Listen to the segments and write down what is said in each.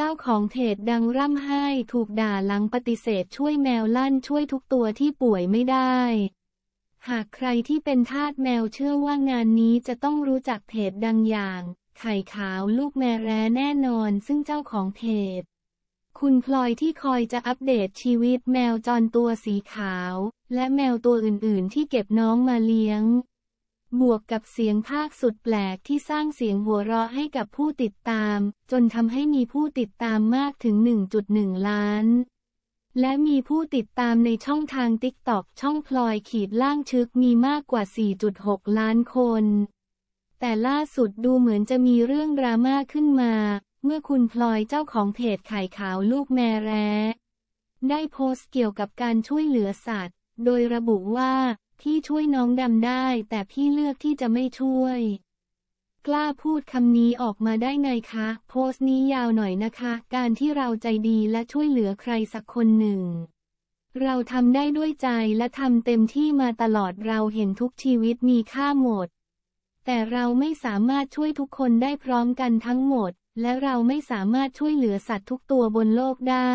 เจ้าของเทรดังร่ำไห้ถูกด่าหลังปฏิเสธช่วยแมวลั่นช่วยทุกตัวที่ป่วยไม่ได้ หากใครที่เป็นทาสแมวเชื่อว่างานนี้จะต้องรู้จักเทรดังอย่าง ไข่ขาวลูกแมแร้แน่นอนซึ่งเจ้าของเทรคุณพลอยที่คอยจะอัปเดตชีวิตแมวจรตัวสีขาว และแมวตัวอื่นๆที่เก็บน้องมาเลี้ยงบวกกับเสียงภาคสุดแปลกที่สร้างเสียงหัวเราะให้กับผู้ติดตาม จนทำให้มีผู้ติดตามมากถึง 1.1 ล้าน และมีผู้ติดตามในช่องทางติ๊กต็อกช่องพลอยขีดล่างชึกมีมากกว่า 4.6 ล้านคน แต่ล่าสุดดูเหมือนจะมีเรื่องดราม่าขึ้นมา เมื่อคุณพลอยเจ้าของเพจไข่ขาวลูกแม่แร้ ได้โพสต์เกี่ยวกับการช่วยเหลือสัตว์ โดยระบุว่าพี่ช่วยน้องดำได้แต่พี่เลือกที่จะไม่ช่วย กล้าพูดคำนี้ออกมาได้ไงคะ โพสต์นี้ยาวหน่อยนะคะ การที่เราใจดีและช่วยเหลือใครสักคนหนึ่ง เราทำได้ด้วยใจและทำเต็มที่มาตลอดเราเห็นทุกชีวิตมีค่าหมด แต่เราไม่สามารถช่วยทุกคนได้พร้อมกันทั้งหมด และเราไม่สามารถช่วยเหลือสัตว์ทุกตัวบนโลกได้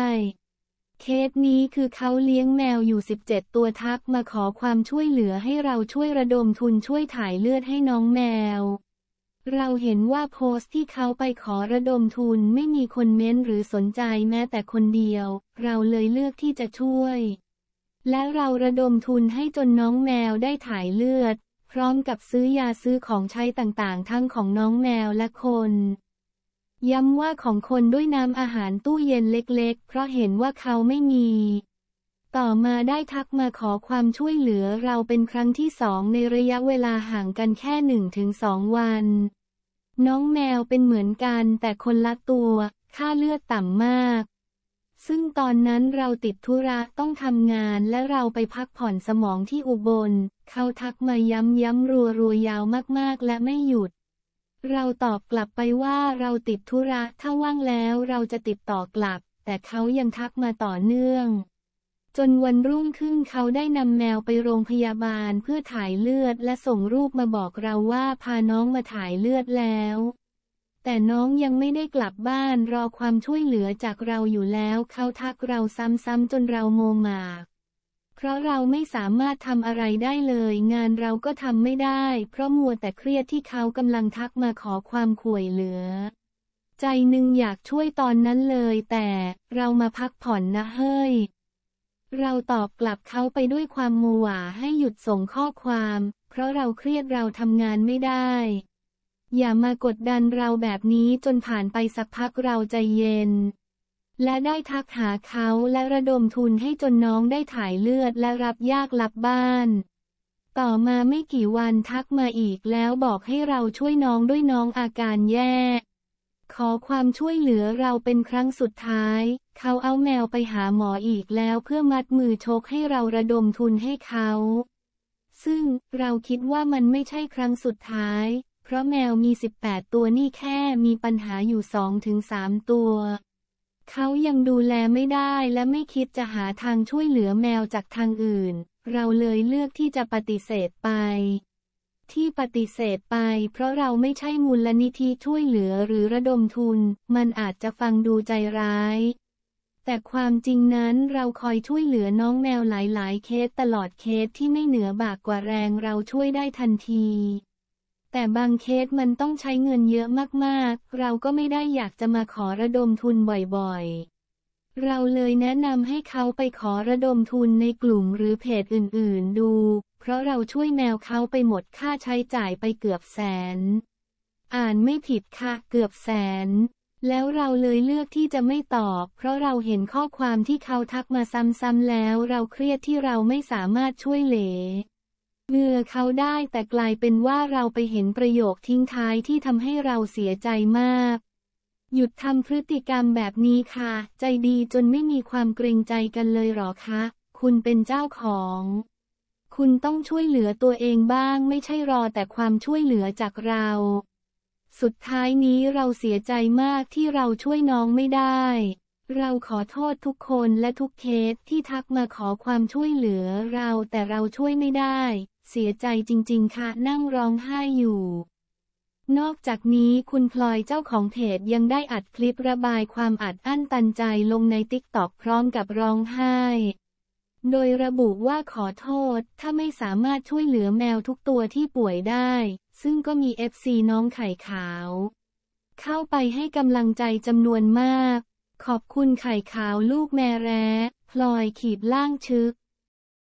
เคสนี้คือเขาเลี้ยงแมวอยู่ 17 ตัวทักมาขอความช่วยเหลือให้เราช่วยระดมทุนช่วยถ่ายเลือดให้น้องแมว เราเห็นว่าโพสต์ที่เขาไปขอระดมทุนไม่มีคนเม้นหรือสนใจแม้แต่คนเดียว เราเลยเลือกที่จะช่วย และเราระดมทุนให้จนน้องแมวได้ถ่ายเลือด พร้อมกับซื้อยาซื้อของใช้ต่างๆ ทั้งของน้องแมวและคนย้ำว่าของคนด้วยน้ำอาหารตู้เย็นเล็ก ๆ เพราะเห็นว่าเขาไม่มี ต่อมาได้ทักมาขอความช่วยเหลือเราเป็นครั้งที่สองในระยะเวลาห่างกันแค่หนึ่งถึงสองวัน น้องแมวเป็นเหมือนกันแต่คนละตัว ค่าเลือดต่ำมาก ซึ่งตอนนั้นเราติดธุระต้องทำงานและเราไปพักผ่อนสมองที่อุบล เขาทักมาย้ำย้ำรัวรัวยาวมากๆและไม่หยุดเราตอบกลับไปว่าเราติดธุระถ้าว่างแล้วเราจะติดต่อกลับ แต่เขายังทักมาต่อเนื่อง จนวันรุ่งขึ้นเขาได้นำแมวไปโรงพยาบาลเพื่อถ่ายเลือดและส่งรูปมาบอกเราว่าพาน้องมาถ่ายเลือดแล้ว แต่น้องยังไม่ได้กลับบ้านรอความช่วยเหลือจากเราอยู่แล้ว เขาทักเราซ้ำๆจนเราโมมากเพราะเราไม่สามารถทำอะไรได้เลยงานเราก็ทำไม่ได้เพราะมัวแต่เครียดที่เขากำลังทักมาขอความข่วยเหลือ ใจหนึ่งอยากช่วยตอนนั้นเลยแต่เรามาพักผ่อนนะเฮ้ยเราตอบกลับเขาไปด้วยความมัวหให้หยุดส่งข้อความเพราะเราเครียดเราทำงานไม่ได้ อย่ามากดดันเราแบบนี้จนผ่านไปสักพักเราใจเย็นและได้ทักหาเขาและระดมทุนให้จนน้องได้ถ่ายเลือดและรับยากลับบ้าน ต่อมาไม่กี่วันทักมาอีกแล้วบอกให้เราช่วยน้องด้วยน้องอาการแย่ ขอความช่วยเหลือเราเป็นครั้งสุดท้าย เขาเอาแมวไปหาหมออีกแล้วเพื่อมัดมือชกให้เราระดมทุนให้เขา ซึ่งเราคิดว่ามันไม่ใช่ครั้งสุดท้าย เพราะแมวมี 18 ตัวนี่แค่มีปัญหาอยู่2-3ตัวเขายังดูแลไม่ได้และไม่คิดจะหาทางช่วยเหลือแมวจากทางอื่น เราเลยเลือกที่จะปฏิเสธไป ที่ปฏิเสธไปเพราะเราไม่ใช่มูลนิธิช่วยเหลือหรือระดมทุน มันอาจจะฟังดูใจร้าย แต่ความจริงนั้นเราคอยช่วยเหลือน้องแมวหลาย ๆ เคสตลอดเคสที่ไม่เหนือบากกว่าแรงเราช่วยได้ทันทีแต่บางเคสมันต้องใช้เงินเยอะมากๆ เราก็ไม่ได้อยากจะมาขอระดมทุนบ่อยๆ เราเลยแนะนำให้เขาไปขอระดมทุนในกลุ่มหรือเพจอื่นๆดู เพราะเราช่วยแมวเขาไปหมดค่าใช้จ่ายไปเกือบแสน อ่านไม่ผิดค่ะเกือบแสน แล้วเราเลยเลือกที่จะไม่ตอบ เพราะเราเห็นข้อความที่เขาทักมาซ้ำๆ แล้วเราเครียดที่เราไม่สามารถช่วยเหลือเมื่อเขาได้แต่กลายเป็นว่าเราไปเห็นประโยคทิ้งท้ายที่ทำให้เราเสียใจมาก หยุดทำพฤติกรรมแบบนี้ค่ะ ใจดีจนไม่มีความเกรงใจกันเลยหรอคะ คุณเป็นเจ้าของ คุณต้องช่วยเหลือตัวเองบ้าง ไม่ใช่รอแต่ความช่วยเหลือจากเรา สุดท้ายนี้เราเสียใจมากที่เราช่วยน้องไม่ได้เราขอโทษทุกคนและทุกเคสที่ทักมาขอความช่วยเหลือเราแต่เราช่วยไม่ได้ เสียใจจริงๆค่ะนั่งร้องไห้อยู่ นอกจากนี้คุณพลอยเจ้าของเพจยังได้อัดคลิประบายความอัดอั้นตันใจลงในติ๊กต็อกพร้อมกับร้องไห้ โดยระบุว่าขอโทษ ถ้าไม่สามารถช่วยเหลือแมวทุกตัวที่ป่วยได้ ซึ่งก็มีเอฟซีน้องไข่ขาว เข้าไปให้กำลังใจจำนวนมากขอบคุณไข่ขาวลูกแมแร้พลอยขีดล่างชึก